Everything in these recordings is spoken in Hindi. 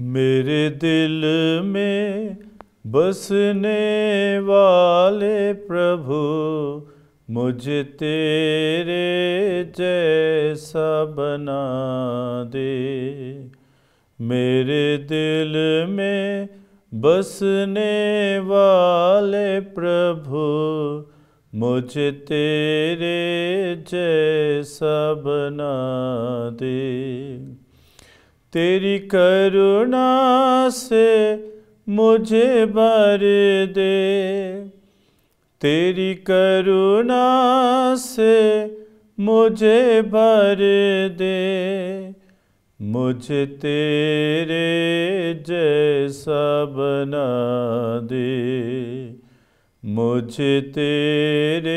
मेरे दिल में बसने वाले प्रभु मुझे तेरे जैसा बना दे मेरे दिल में बसने वाले प्रभु मुझे तेरे जैसा बना दे तेरी करुणा से मुझे भर दे तेरी करुणा से मुझे भर दे मुझे तेरे जैसा बना दे मुझे तेरे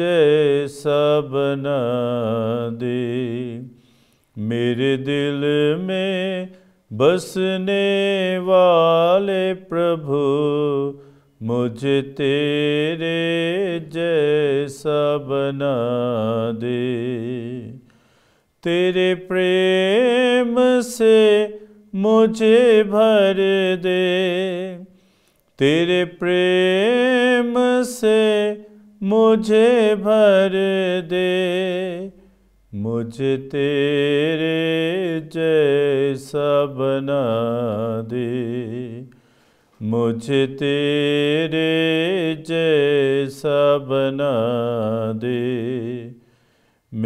जैसा बना दे मेरे दिल में बसने वाले प्रभु मुझे तेरे जैसा बना दे तेरे प्रेम से मुझे भर दे तेरे प्रेम से मुझे भर दे मुझ तेरे जैसा बना दे मुझ तेरे जैसा बना दे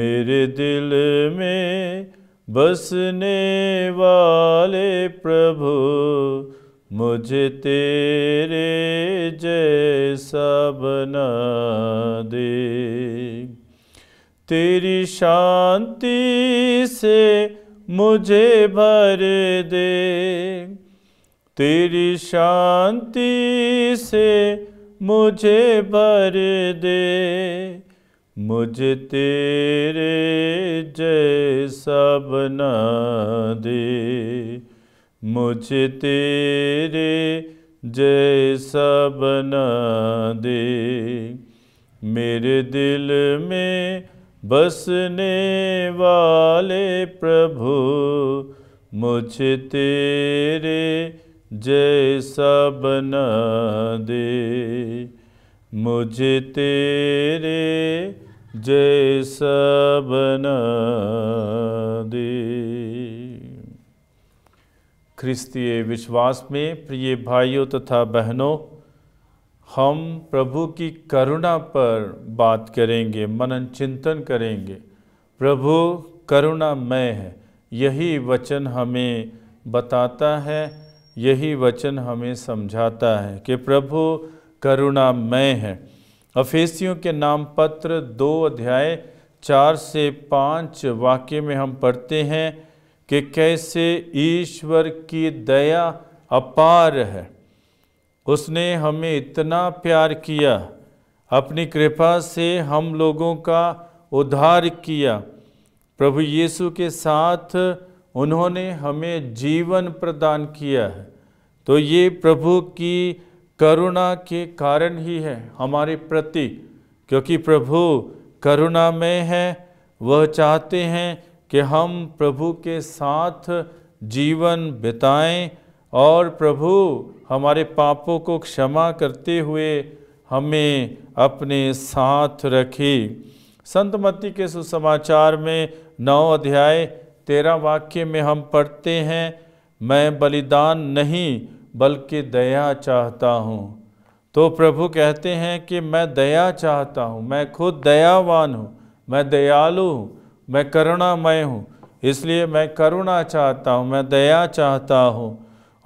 मेरे दिल में बसने वाले प्रभु मुझे तेरे जैसा बना दे तेरी शांति से मुझे भर दे तेरी शांति से मुझे भर दे मुझे तेरे जैसा बना दे मुझे तेरे जैसा बना दे मेरे दिल में बसने वाले प्रभु मुझ तेरे जैसा बना दे मुझे तेरे जैसा बना दे ख्रिस्तीय विश्वास में प्रिय भाइयों तथा बहनों हम प्रभु की करुणा पर बात करेंगे मनन चिंतन करेंगे प्रभु करुणामय है यही वचन हमें बताता है यही वचन हमें समझाता है कि प्रभु करुणामय है अफेसियों के नाम पत्र दो अध्याय चार से पाँच वाक्य में हम पढ़ते हैं कि कैसे ईश्वर की दया अपार है उसने हमें इतना प्यार किया अपनी कृपा से हम लोगों का उद्धार किया प्रभु यीशु के साथ उन्होंने हमें जीवन प्रदान किया है तो ये प्रभु की करुणा के कारण ही है हमारे प्रति क्योंकि प्रभु करुणामय है वह चाहते हैं कि हम प्रभु के साथ जीवन बिताएं और प्रभु हमारे पापों को क्षमा करते हुए हमें अपने साथ रखी संत मत्ती के सुसमाचार में नौ अध्याय तेरह वाक्य में हम पढ़ते हैं मैं बलिदान नहीं बल्कि दया चाहता हूँ तो प्रभु कहते हैं कि मैं दया चाहता हूँ मैं खुद दयावान हूँ मैं दयालु हूँ मैं करुणामय हूँ इसलिए मैं करुणा चाहता हूँ मैं दया चाहता हूँ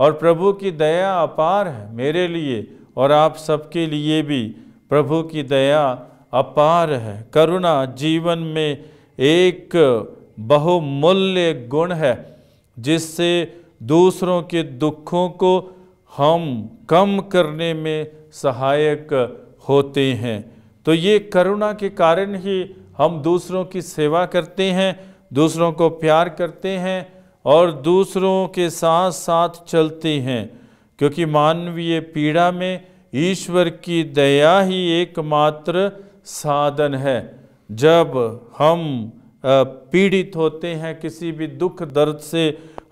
और प्रभु की दया अपार है मेरे लिए और आप सबके लिए भी प्रभु की दया अपार है करुणा जीवन में एक बहुमूल्य गुण है जिससे दूसरों के दुखों को हम कम करने में सहायक होते हैं तो ये करुणा के कारण ही हम दूसरों की सेवा करते हैं दूसरों को प्यार करते हैं और दूसरों के साथ साथ चलते हैं क्योंकि मानवीय पीड़ा में ईश्वर की दया ही एकमात्र साधन है जब हम पीड़ित होते हैं किसी भी दुख दर्द से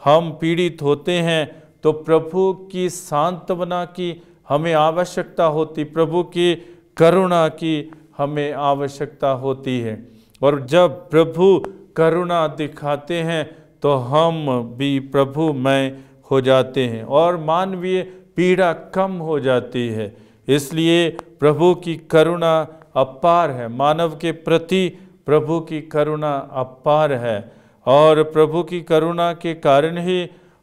हम पीड़ित होते हैं तो प्रभु की सांत्वना की हमें आवश्यकता होती प्रभु की करुणा की हमें आवश्यकता होती है और जब प्रभु करुणा दिखाते हैं तो हम भी प्रभु में हो जाते हैं और मानवीय पीड़ा कम हो जाती है इसलिए प्रभु की करुणा अपार है मानव के प्रति प्रभु की करुणा अपार है और प्रभु की करुणा के कारण ही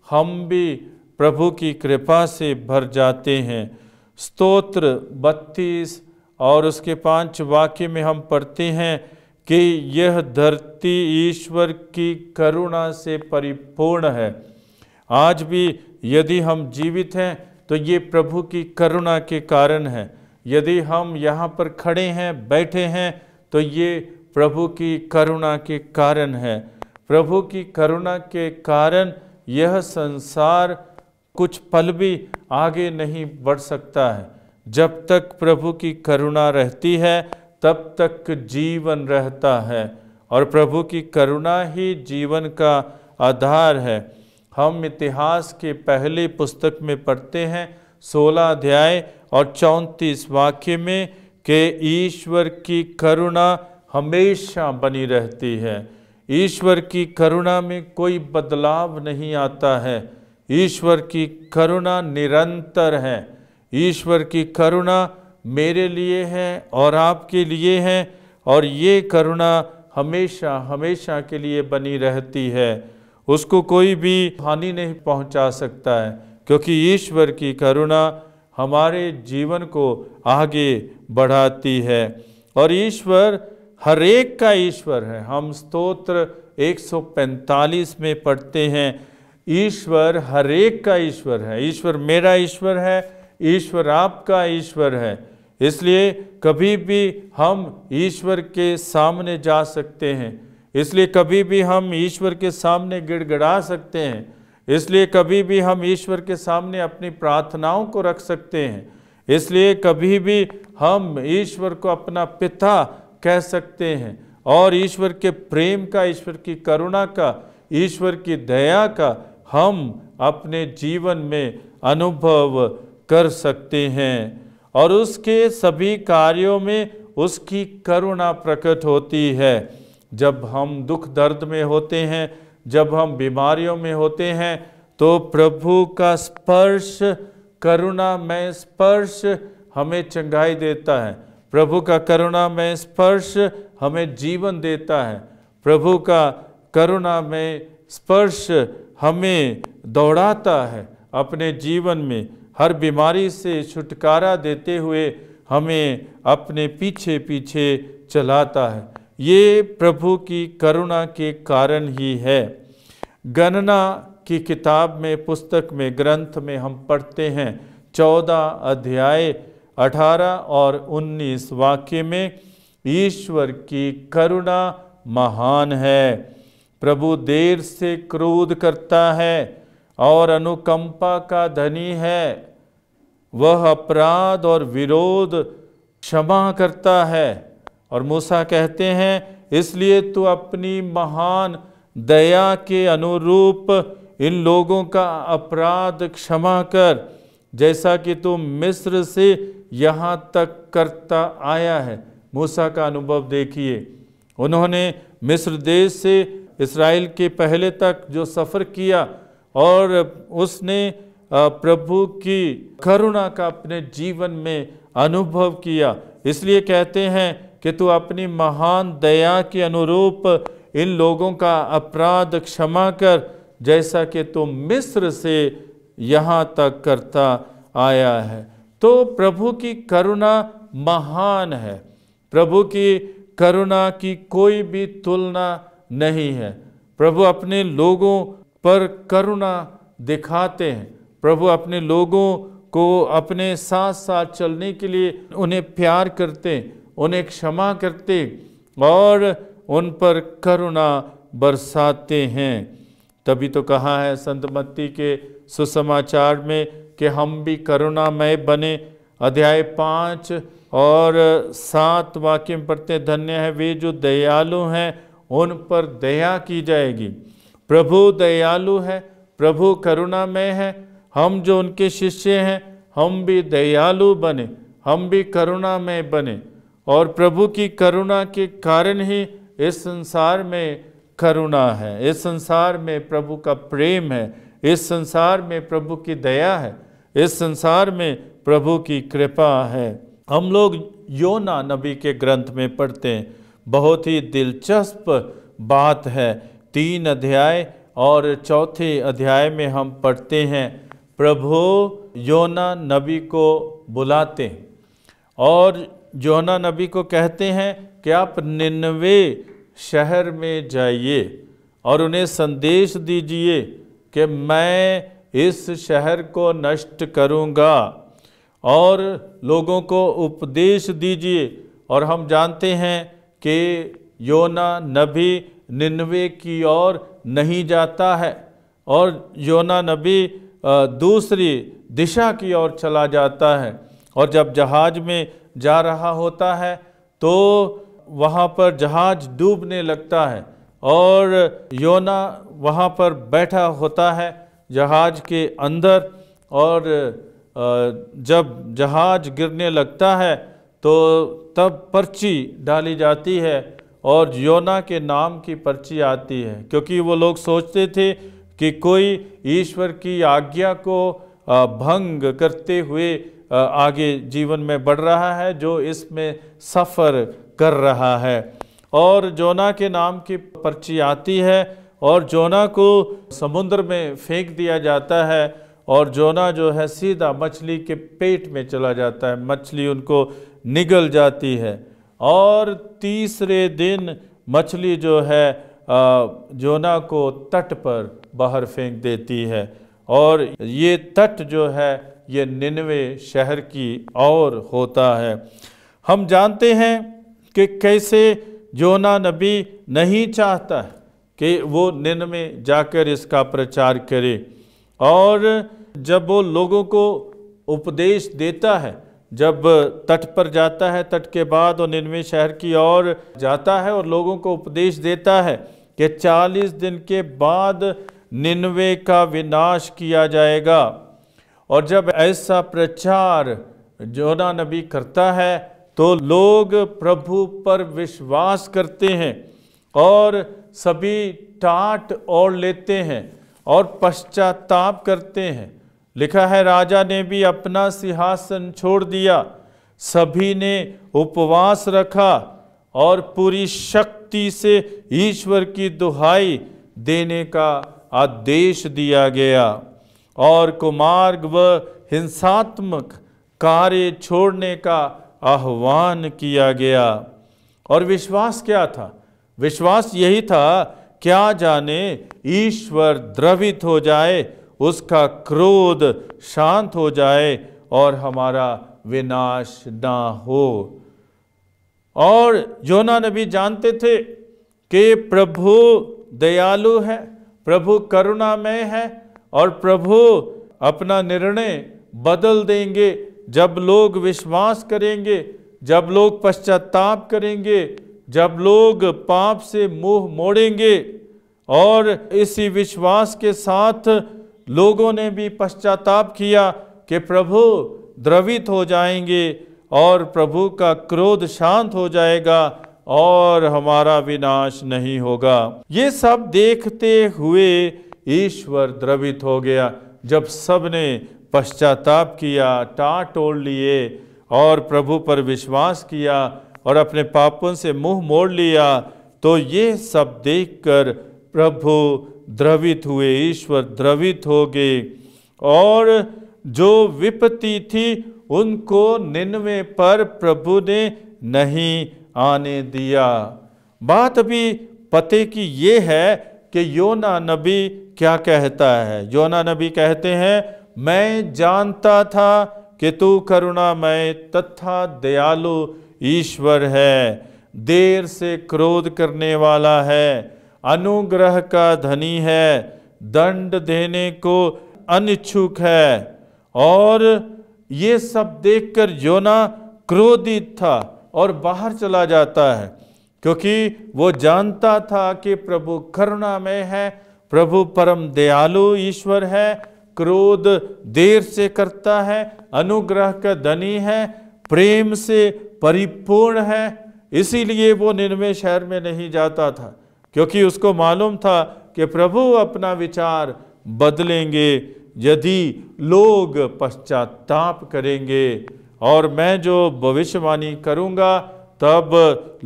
हम भी प्रभु की कृपा से भर जाते हैं स्तोत्र बत्तीस और उसके पांच वाक्य में हम पढ़ते हैं कि यह धरती ईश्वर की करुणा से परिपूर्ण है आज भी यदि हम जीवित हैं तो ये प्रभु की करुणा के कारण है यदि हम यहाँ पर खड़े हैं बैठे हैं तो ये प्रभु की करुणा के कारण है प्रभु की करुणा के कारण यह संसार कुछ पल भी आगे नहीं बढ़ सकता है जब तक प्रभु की करुणा रहती है तब तक जीवन रहता है और प्रभु की करुणा ही जीवन का आधार है हम इतिहास के पहले पुस्तक में पढ़ते हैं सोलह अध्याय और चौंतीस वाक्य में कि ईश्वर की करुणा हमेशा बनी रहती है ईश्वर की करुणा में कोई बदलाव नहीं आता है ईश्वर की करुणा निरंतर है ईश्वर की करुणा मेरे लिए है और आपके लिए है और ये करुणा हमेशा हमेशा के लिए बनी रहती है उसको कोई भी हानि नहीं पहुंचा सकता है क्योंकि ईश्वर की करुणा हमारे जीवन को आगे बढ़ाती है और ईश्वर हर एक का ईश्वर है हम स्तोत्र 145 में पढ़ते हैं ईश्वर हर एक का ईश्वर है ईश्वर मेरा ईश्वर है ईश्वर आपका ईश्वर है इसलिए कभी भी हम ईश्वर के सामने जा सकते हैं इसलिए कभी भी हम ईश्वर के सामने गिड़गड़ा सकते हैं इसलिए कभी भी हम ईश्वर के सामने अपनी प्रार्थनाओं को रख सकते हैं इसलिए कभी भी हम ईश्वर को अपना पिता कह सकते हैं और ईश्वर के प्रेम का ईश्वर की करुणा का ईश्वर की दया का हम अपने जीवन में अनुभव कर सकते हैं और उसके सभी कार्यों में उसकी करुणा प्रकट होती है जब हम दुख दर्द में होते हैं जब हम बीमारियों में होते हैं तो प्रभु का स्पर्श करुणा में स्पर्श हमें चंगाई देता है प्रभु का करुणा में स्पर्श हमें जीवन देता है प्रभु का करुणा में स्पर्श हमें दौड़ाता है अपने जीवन में हर बीमारी से छुटकारा देते हुए हमें अपने पीछे पीछे चलाता है ये प्रभु की करुणा के कारण ही है गणना की किताब में पुस्तक में ग्रंथ में हम पढ़ते हैं चौदह अध्याय अठारह और उन्नीस वाक्य में ईश्वर की करुणा महान है प्रभु देर से क्रोध करता है और अनुकंपा का धनी है वह अपराध और विरोध क्षमा करता है और मूसा कहते हैं इसलिए तो अपनी महान दया के अनुरूप इन लोगों का अपराध क्षमा कर जैसा कि तू मिस्र से यहाँ तक करता आया है मूसा का अनुभव देखिए उन्होंने मिस्र देश से इसराइल के पहले तक जो सफ़र किया और उसने प्रभु की करुणा का अपने जीवन में अनुभव किया इसलिए कहते हैं कि तू अपनी महान दया के अनुरूप इन लोगों का अपराध क्षमा कर जैसा कि तुम मिस्र से यहाँ तक करता आया है तो प्रभु की करुणा महान है प्रभु की करुणा की कोई भी तुलना नहीं है प्रभु अपने लोगों पर करुणा दिखाते हैं प्रभु अपने लोगों को अपने साथ साथ चलने के लिए उन्हें प्यार करते उन्हें क्षमा करते और उन पर करुणा बरसाते हैं तभी तो कहा है संत मत्ती के सुसमाचार में कि हम भी करुणामय बने अध्याय पाँच और सात वाक्य में पढ़ते धन्य है वे जो दयालु हैं उन पर दया की जाएगी प्रभु दयालु है प्रभु करुणामय है हम जो उनके शिष्य हैं हम भी दयालु बने हम भी करुणामय बने और प्रभु की करुणा के कारण ही इस संसार में करुणा है इस संसार में प्रभु का प्रेम है इस संसार में प्रभु की दया है इस संसार में प्रभु की कृपा है हम लोग योना नबी के ग्रंथ में पढ़ते हैं बहुत ही दिलचस्प बात है तीन अध्याय और चौथे अध्याय में हम पढ़ते हैं प्रभु योना नबी को बुलाते और योना नबी को कहते हैं कि आप निन्नवे शहर में जाइए और उन्हें संदेश दीजिए कि मैं इस शहर को नष्ट करूंगा और लोगों को उपदेश दीजिए और हम जानते हैं कि योना नबी निन्वे की ओर नहीं जाता है और योना नबी दूसरी दिशा की ओर चला जाता है और जब जहाज में जा रहा होता है तो वहाँ पर जहाज डूबने लगता है और योना वहाँ पर बैठा होता है जहाज के अंदर और जब जहाज गिरने लगता है तो तब पर्ची डाली जाती है और योना के नाम की पर्ची आती है क्योंकि वो लोग सोचते थे कि कोई ईश्वर की आज्ञा को भंग करते हुए आगे जीवन में बढ़ रहा है जो इसमें सफ़र कर रहा है और जोना के नाम की पर्ची आती है और जोना को समुद्र में फेंक दिया जाता है और जोना जो है सीधा मछली के पेट में चला जाता है मछली उनको निगल जाती है और तीसरे दिन मछली जो है जोना को तट पर बाहर फेंक देती है और ये तट जो है ये निन्वे शहर की और होता है हम जानते हैं कि कैसे जोना नबी नहीं चाहता है कि वो निन में जाकर इसका प्रचार करे और जब वो लोगों को उपदेश देता है जब तट पर जाता है तट के बाद वो निनवे शहर की ओर जाता है और लोगों को उपदेश देता है कि 40 दिन के बाद निनवे का विनाश किया जाएगा और जब ऐसा प्रचार जोना नबी करता है तो लोग प्रभु पर विश्वास करते हैं और सभी टाट ओढ़ लेते हैं और पश्चाताप करते हैं लिखा है राजा ने भी अपना सिंहासन छोड़ दिया सभी ने उपवास रखा और पूरी शक्ति से ईश्वर की दुहाई देने का आदेश दिया गया और कुमार्ग व हिंसात्मक कार्य छोड़ने का आह्वान किया गया और विश्वास क्या था विश्वास यही था क्या जाने ईश्वर द्रवित हो जाए उसका क्रोध शांत हो जाए और हमारा विनाश ना हो और योना नबी जानते थे कि प्रभु दयालु है प्रभु करुणामय है और प्रभु अपना निर्णय बदल देंगे जब लोग विश्वास करेंगे जब लोग पश्चाताप करेंगे जब लोग पाप से मुंह मोड़ेंगे और इसी विश्वास के साथ लोगों ने भी पश्चाताप किया कि प्रभु द्रवित हो जाएंगे और प्रभु का क्रोध शांत हो जाएगा और हमारा विनाश नहीं होगा ये सब देखते हुए ईश्वर द्रवित हो गया जब सब ने पश्चाताप किया टाट ओढ़ लिए और प्रभु पर विश्वास किया और अपने पापों से मुंह मोड़ लिया तो ये सब देखकर प्रभु द्रवित हुए ईश्वर द्रवित हो गए और जो विपत्ति थी उनको निन्वे पर प्रभु ने नहीं आने दिया बात अभी पते की ये है कि योना नबी क्या कहता है योना नबी कहते हैं मैं जानता था कि तू करुणामय तथा दयालु ईश्वर है देर से क्रोध करने वाला है अनुग्रह का धनी है दंड देने को अनिच्छुक है और ये सब देखकर योना क्रोधित था और बाहर चला जाता है क्योंकि वो जानता था कि प्रभु करुणामय है प्रभु परम दयालु ईश्वर है क्रोध देर से करता है अनुग्रह का धनी है प्रेम से परिपूर्ण है इसीलिए वो निर्मय शहर में नहीं जाता था क्योंकि उसको मालूम था कि प्रभु अपना विचार बदलेंगे यदि लोग पश्चाताप करेंगे और मैं जो भविष्यवाणी करूंगा तब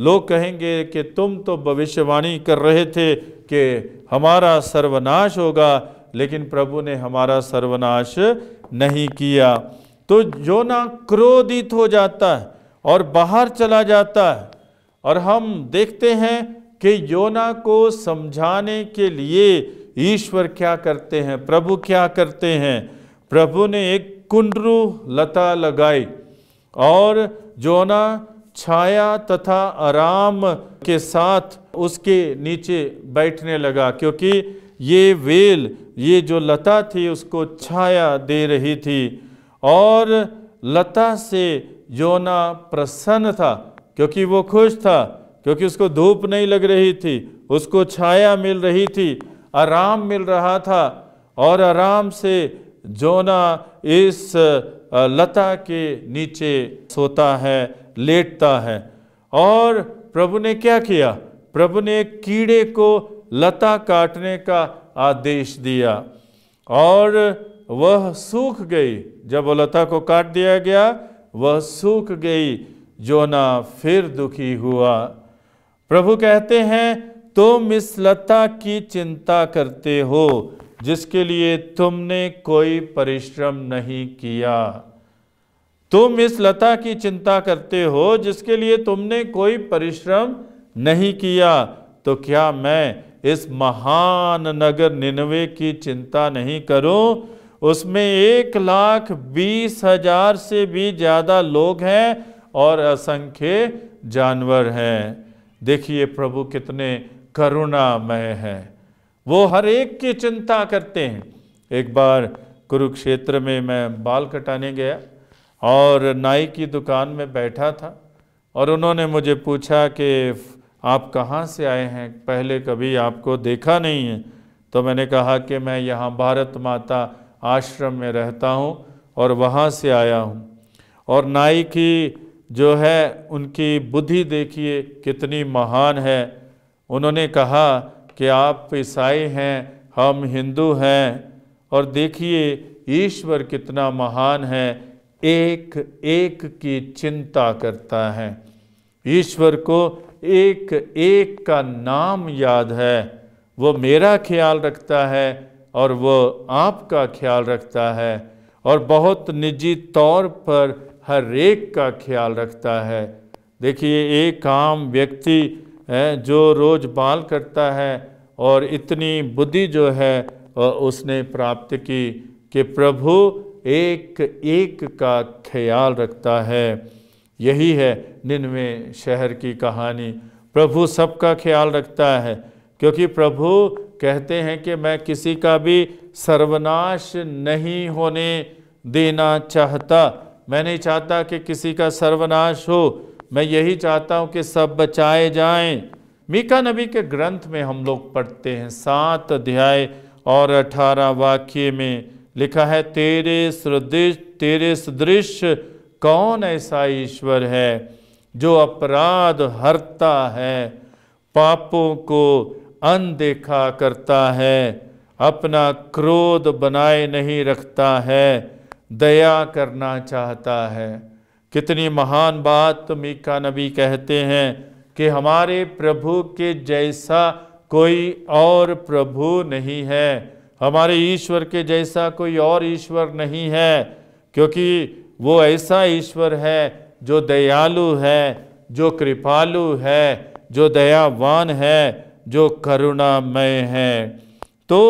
लोग कहेंगे कि तुम तो भविष्यवाणी कर रहे थे कि हमारा सर्वनाश होगा लेकिन प्रभु ने हमारा सर्वनाश नहीं किया तो जो ना क्रोधित हो जाता है और बाहर चला जाता है और हम देखते हैं कि योना को समझाने के लिए ईश्वर क्या करते हैं प्रभु क्या करते हैं प्रभु ने एक कुंडरू लता लगाई और योना छाया तथा आराम के साथ उसके नीचे बैठने लगा क्योंकि ये वेल ये जो लता थी उसको छाया दे रही थी और लता से योना प्रसन्न था क्योंकि वो खुश था क्योंकि उसको धूप नहीं लग रही थी उसको छाया मिल रही थी आराम मिल रहा था और आराम से जोना इस लता के नीचे सोता है लेटता है और प्रभु ने क्या किया प्रभु ने कीड़े को लता काटने का आदेश दिया और वह सूख गई जब वो लता को काट दिया गया वह सूख गई जोना फिर दुखी हुआ प्रभु कहते हैं तुम इस लता की चिंता करते हो जिसके लिए तुमने कोई परिश्रम नहीं किया तुम इस लता की चिंता करते हो जिसके लिए तुमने कोई परिश्रम नहीं किया तो क्या मैं इस महान नगर निनवे की चिंता नहीं करूं उसमें एक लाख बीस हजार से भी ज़्यादा लोग हैं और असंख्य जानवर हैं देखिए प्रभु कितने करुणामय हैं वो हर एक की चिंता करते हैं एक बार कुरुक्षेत्र में मैं बाल कटाने गया और नाई की दुकान में बैठा था और उन्होंने मुझे पूछा कि आप कहाँ से आए हैं पहले कभी आपको देखा नहीं है तो मैंने कहा कि मैं यहाँ भारत माता आश्रम में रहता हूँ और वहाँ से आया हूँ और नाई की जो है उनकी बुद्धि देखिए कितनी महान है उन्होंने कहा कि आप ईसाई हैं हम हिंदू हैं और देखिए ईश्वर कितना महान है एक एक की चिंता करता है ईश्वर को एक एक का नाम याद है वो मेरा ख्याल रखता है और वो आपका ख्याल रखता है और बहुत निजी तौर पर हर एक का ख्याल रखता है देखिए एक आम व्यक्ति जो रोज़ बाल करता है और इतनी बुद्धि जो है उसने प्राप्त की कि प्रभु एक एक का ख्याल रखता है यही है निन्वे शहर की कहानी प्रभु सबका ख्याल रखता है क्योंकि प्रभु कहते हैं कि मैं किसी का भी सर्वनाश नहीं होने देना चाहता मैं नहीं चाहता कि किसी का सर्वनाश हो मैं यही चाहता हूँ कि सब बचाए जाएं मीका नबी के ग्रंथ में हम लोग पढ़ते हैं सात अध्याय और अठारह वाक्य में लिखा है तेरे सदृश तेरे सदृश कौन ऐसा ईश्वर है जो अपराध हरता है पापों को अनदेखा करता है अपना क्रोध बनाए नहीं रखता है दया करना चाहता है कितनी महान बात तो मीका नबी कहते हैं कि हमारे प्रभु के जैसा कोई और प्रभु नहीं है हमारे ईश्वर के जैसा कोई और ईश्वर नहीं है क्योंकि वो ऐसा ईश्वर है जो दयालु है जो कृपालु है जो दयावान है जो करुणामय है तो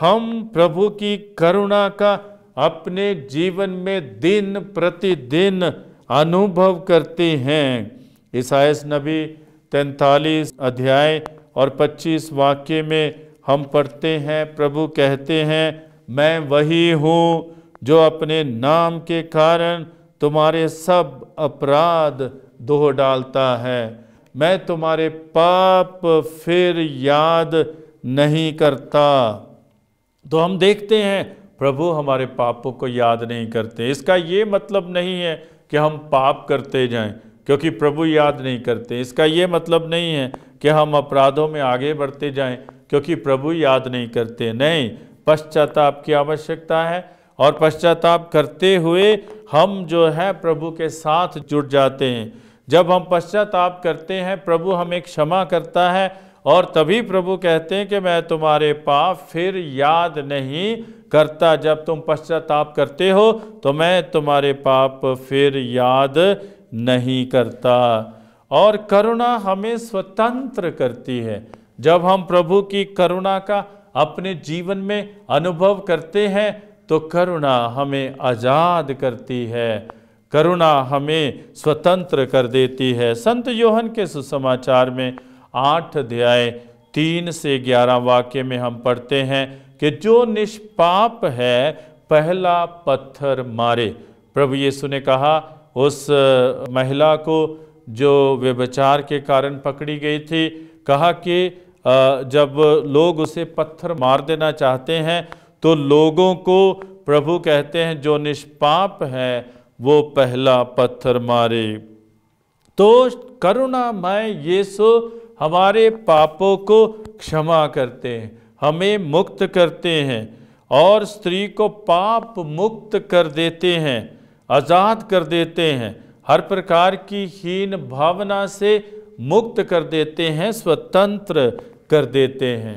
हम प्रभु की करुणा का अपने जीवन में दिन प्रतिदिन अनुभव करते हैं ईसाइस नबी तैंतालीस अध्याय और 25 वाक्य में हम पढ़ते हैं प्रभु कहते हैं मैं वही हूँ जो अपने नाम के कारण तुम्हारे सब अपराध दो डालता है मैं तुम्हारे पाप फिर याद नहीं करता तो हम देखते हैं प्रभु हमारे पापों को याद नहीं करते इसका ये मतलब नहीं है कि हम पाप करते जाएं क्योंकि प्रभु याद नहीं करते इसका ये मतलब नहीं है कि हम अपराधों में आगे बढ़ते जाएं क्योंकि प्रभु याद नहीं करते नहीं पश्चाताप की आवश्यकता है और पश्चाताप करते हुए हम जो है प्रभु के साथ जुड़ जाते हैं जब हम पश्चाताप करते हैं प्रभु हमें क्षमा करता है और तभी प्रभु कहते हैं कि मैं तुम्हारे पाप फिर याद नहीं करता जब तुम पश्चाताप करते हो तो मैं तुम्हारे पाप फिर याद नहीं करता और करुणा हमें स्वतंत्र करती है जब हम प्रभु की करुणा का अपने जीवन में अनुभव करते हैं तो करुणा हमें आज़ाद करती है करुणा हमें स्वतंत्र कर देती है संत योहन के सुसमाचार में आठ अध्याय तीन से ग्यारह वाक्य में हम पढ़ते हैं कि जो निष्पाप है पहला पत्थर मारे प्रभु यीशु ने कहा उस महिला को जो व्यभिचार के कारण पकड़ी गई थी कहा कि जब लोग उसे पत्थर मार देना चाहते हैं तो लोगों को प्रभु कहते हैं जो निष्पाप है वो पहला पत्थर मारे तो करुणामय यीशु हमारे पापों को क्षमा करते हैं हमें मुक्त करते हैं और स्त्री को पाप मुक्त कर देते हैं आज़ाद कर देते हैं हर प्रकार की हीन भावना से मुक्त कर देते हैं स्वतंत्र कर देते हैं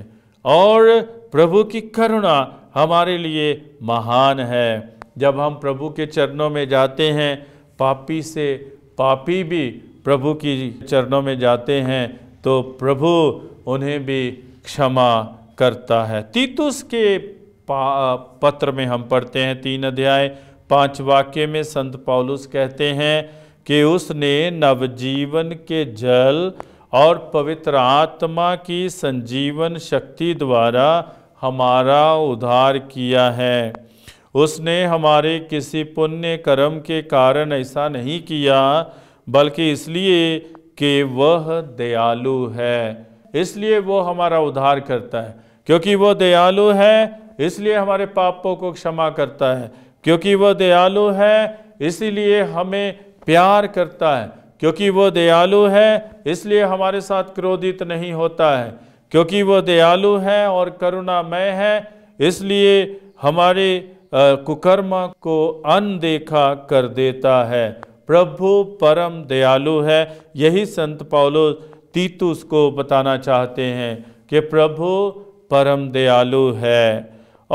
और प्रभु की करुणा हमारे लिए महान है जब हम प्रभु के चरणों में जाते हैं पापी से पापी भी प्रभु की चरणों में जाते हैं तो प्रभु उन्हें भी क्षमा करता है तीतुस के पत्र में हम पढ़ते हैं तीन अध्याय पांच वाक्य में संत पौलुस कहते हैं कि उसने नवजीवन के जल और पवित्र आत्मा की संजीवन शक्ति द्वारा हमारा उद्धार किया है उसने हमारे किसी पुण्य कर्म के कारण ऐसा नहीं किया बल्कि इसलिए कि वह दयालु है इसलिए वो हमारा उद्धार करता है क्योंकि वो दयालु है इसलिए हमारे पापों को क्षमा करता है क्योंकि वो दयालु है इसीलिए हमें प्यार करता है क्योंकि वो दयालु है इसलिए हमारे साथ क्रोधित नहीं होता है क्योंकि वो दयालु है और करुणामय है इसलिए हमारे कुकर्मा को अनदेखा कर देता है प्रभु परम दयालु है यही संत पौलो तीतुस को बताना चाहते हैं कि प्रभु परम दयालु है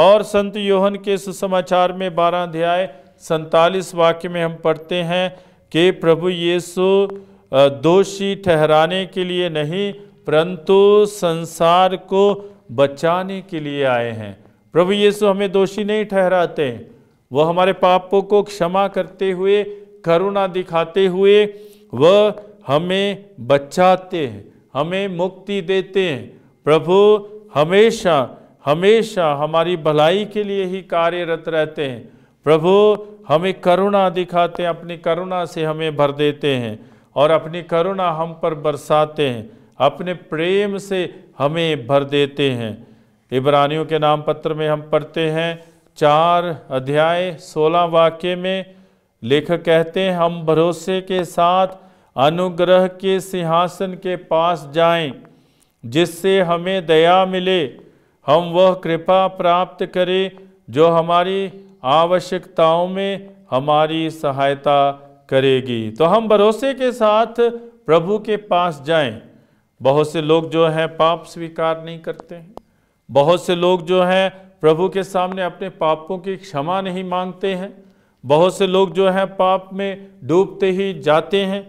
और संत योहन के सुसमाचार में बारह अध्याय सैतालीस वाक्य में हम पढ़ते हैं कि प्रभु येसु दोषी ठहराने के लिए नहीं परंतु संसार को बचाने के लिए आए हैं प्रभु येसु हमें दोषी नहीं ठहराते वो हमारे पापों को क्षमा करते हुए करुणा दिखाते हुए वह हमें बचाते हैं हमें मुक्ति देते हैं प्रभु हमेशा हमेशा हमारी भलाई के लिए ही कार्यरत रहते हैं प्रभु हमें करुणा दिखाते हैं अपनी करुणा से हमें भर देते हैं और अपनी करुणा हम पर बरसाते हैं अपने प्रेम से हमें भर देते हैं इब्रानियों के नाम पत्र में हम पढ़ते हैं चार अध्याय सोलह वाक्य में लेखक कहते हैं हम भरोसे के साथ अनुग्रह के सिंहासन के पास जाएं, जिससे हमें दया मिले हम वह कृपा प्राप्त करें जो हमारी आवश्यकताओं में हमारी सहायता करेगी तो हम भरोसे के साथ प्रभु के पास जाएं। बहुत से लोग जो हैं पाप स्वीकार नहीं करते हैं बहुत से लोग जो हैं प्रभु के सामने अपने पापों की क्षमा नहीं मांगते हैं बहुत से लोग जो हैं पाप में डूबते ही जाते हैं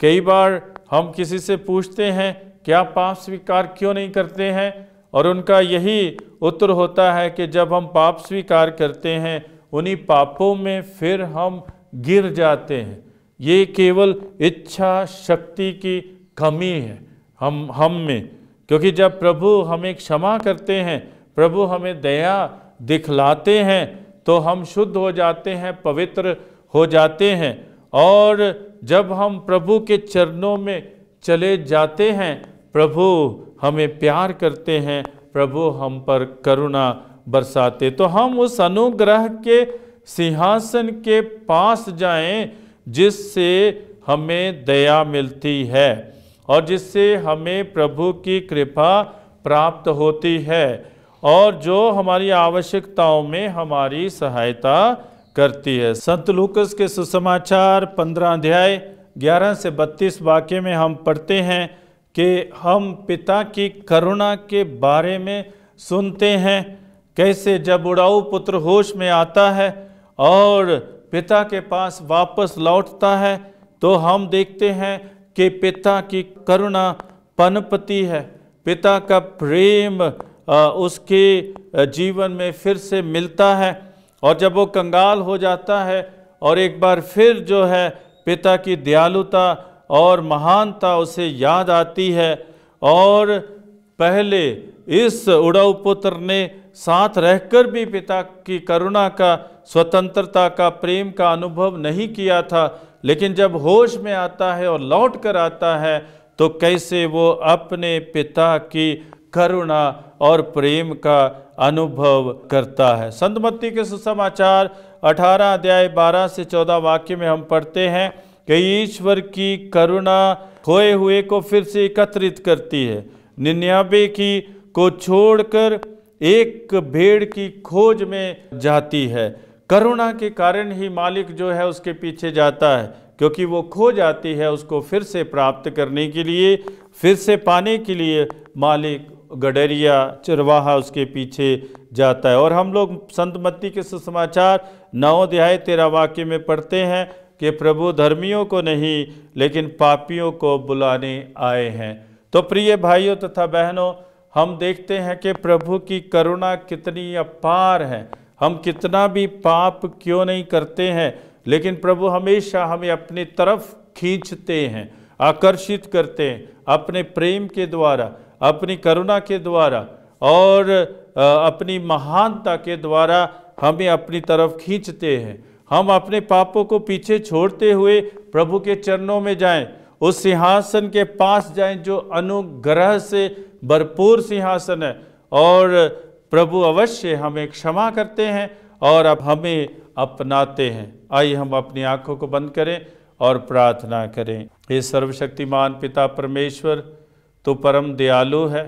कई बार हम किसी से पूछते हैं क्या पाप स्वीकार क्यों नहीं करते हैं और उनका यही उत्तर होता है कि जब हम पाप स्वीकार करते हैं उन्हीं पापों में फिर हम गिर जाते हैं ये केवल इच्छा शक्ति की कमी है हम हम में क्योंकि जब प्रभु हमें क्षमा करते हैं प्रभु हमें दया दिखलाते हैं तो हम शुद्ध हो जाते हैं पवित्र हो जाते हैं और जब हम प्रभु के चरणों में चले जाते हैं प्रभु हमें प्यार करते हैं प्रभु हम पर करुणा बरसाते तो हम उस अनुग्रह के सिंहासन के पास जाएं जिससे हमें दया मिलती है और जिससे हमें प्रभु की कृपा प्राप्त होती है और जो हमारी आवश्यकताओं में हमारी सहायता करती है संत लूकस के सुसमाचार पंद्रह अध्याय ग्यारह से बत्तीस वाक्य में हम पढ़ते हैं कि हम पिता की करुणा के बारे में सुनते हैं कैसे जब उड़ाऊ पुत्र होश में आता है और पिता के पास वापस लौटता है तो हम देखते हैं कि पिता की करुणा पनपती है पिता का प्रेम उसके जीवन में फिर से मिलता है और जब वो कंगाल हो जाता है और एक बार फिर जो है पिता की दयालुता और महानता उसे याद आती है और पहले इस उड़ाऊ पुत्र ने साथ रहकर भी पिता की करुणा का स्वतंत्रता का प्रेम का अनुभव नहीं किया था लेकिन जब होश में आता है और लौट कर आता है तो कैसे वो अपने पिता की करुणा और प्रेम का अनुभव करता है संत के सुसमाचार 18 अध्याय 12 से 14 वाक्य में हम पढ़ते हैं कि ईश्वर की करुणा खोए हुए को फिर से एकत्रित करती है निन्याबे की को छोड़कर एक भेड़ की खोज में जाती है करुणा के कारण ही मालिक जो है उसके पीछे जाता है क्योंकि वो खो जाती है उसको फिर से प्राप्त करने के लिए फिर से पाने के लिए मालिक गडरिया चरवाहा उसके पीछे जाता है और हम लोग संत मत्ती के सुसमाचार नौ अध्याय तेरा वाक्य में पढ़ते हैं कि प्रभु धर्मियों को नहीं लेकिन पापियों को बुलाने आए हैं तो प्रिय भाइयों तथा बहनों हम देखते हैं कि प्रभु की करुणा कितनी अपार है हम कितना भी पाप क्यों नहीं करते हैं लेकिन प्रभु हमेशा हमें अपनी तरफ खींचते हैं आकर्षित करते हैं अपने प्रेम के द्वारा अपनी करुणा के द्वारा और अपनी महानता के द्वारा हमें अपनी तरफ खींचते हैं हम अपने पापों को पीछे छोड़ते हुए प्रभु के चरणों में जाएं उस सिंहासन के पास जाएं जो अनुग्रह से भरपूर सिंहासन है और प्रभु अवश्य हमें क्षमा करते हैं और अब हमें अपनाते हैं आइए हम अपनी आँखों को बंद करें और प्रार्थना करें हे सर्वशक्तिमान पिता परमेश्वर तो परम दयालु है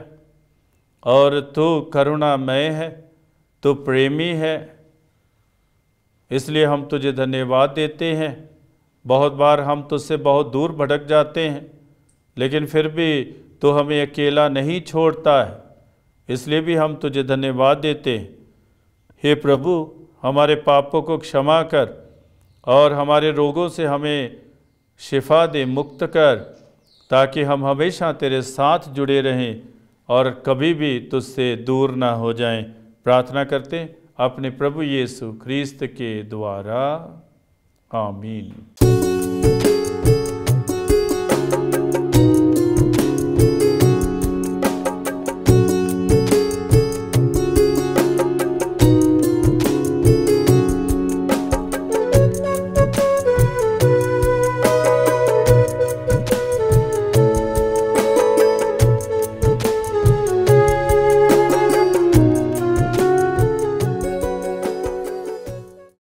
और तू करुणामय है तू प्रेमी है इसलिए हम तुझे धन्यवाद देते हैं बहुत बार हम तुझसे बहुत दूर भटक जाते हैं लेकिन फिर भी तो हमें अकेला नहीं छोड़ता है इसलिए भी हम तुझे धन्यवाद देते हैं हे प्रभु हमारे पापों को क्षमा कर और हमारे रोगों से हमें शिफा दे मुक्त कर ताकि हम हमेशा तेरे साथ जुड़े रहें और कभी भी तुझसे दूर ना हो जाएं प्रार्थना करते अपने प्रभु यीशु ख्रीस्त के द्वारा आमीन